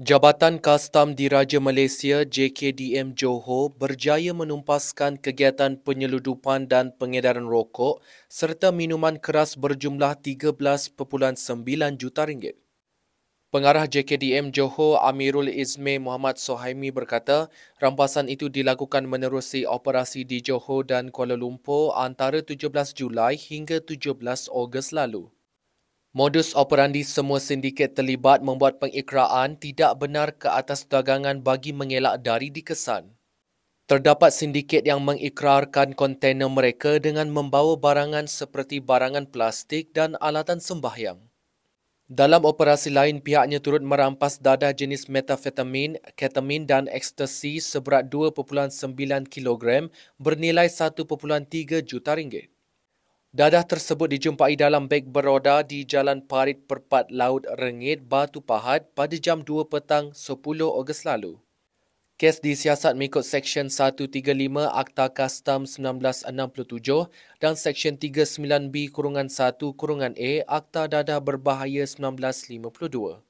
Jabatan Kastam di Raja Malaysia JKDM Johor berjaya menumpaskan kegiatan penyeludupan dan pengedaran rokok serta minuman keras berjumlah 13.9 juta ringgit. Pengarah JKDM Johor Amirul Izmi Muhammad Sohaimi berkata, rampasan itu dilakukan menerusi operasi di Johor dan Kuala Lumpur antara 17 Julai hingga 17 Ogos lalu. Modus operandi semua sindiket terlibat membuat pengikraan tidak benar ke atas dagangan bagi mengelak dari dikesan. Terdapat sindiket yang mengikrarkan kontena mereka dengan membawa barangan seperti barangan plastik dan alatan sembahyang. Dalam operasi lain, pihaknya turut merampas dadah jenis metafetamin, ketamin dan ekstasi seberat 2.9 kg bernilai 1.3 juta ringgit. Dadah tersebut dijumpai dalam beg beroda di Jalan Parit Perpat Laut Rengit, Batu Pahat pada jam 2 petang 10 Ogos lalu. Kes disiasat mengikut Seksyen 135 Akta Kastam 1967 dan Seksyen 39B-1-A Akta Dadah Berbahaya 1952.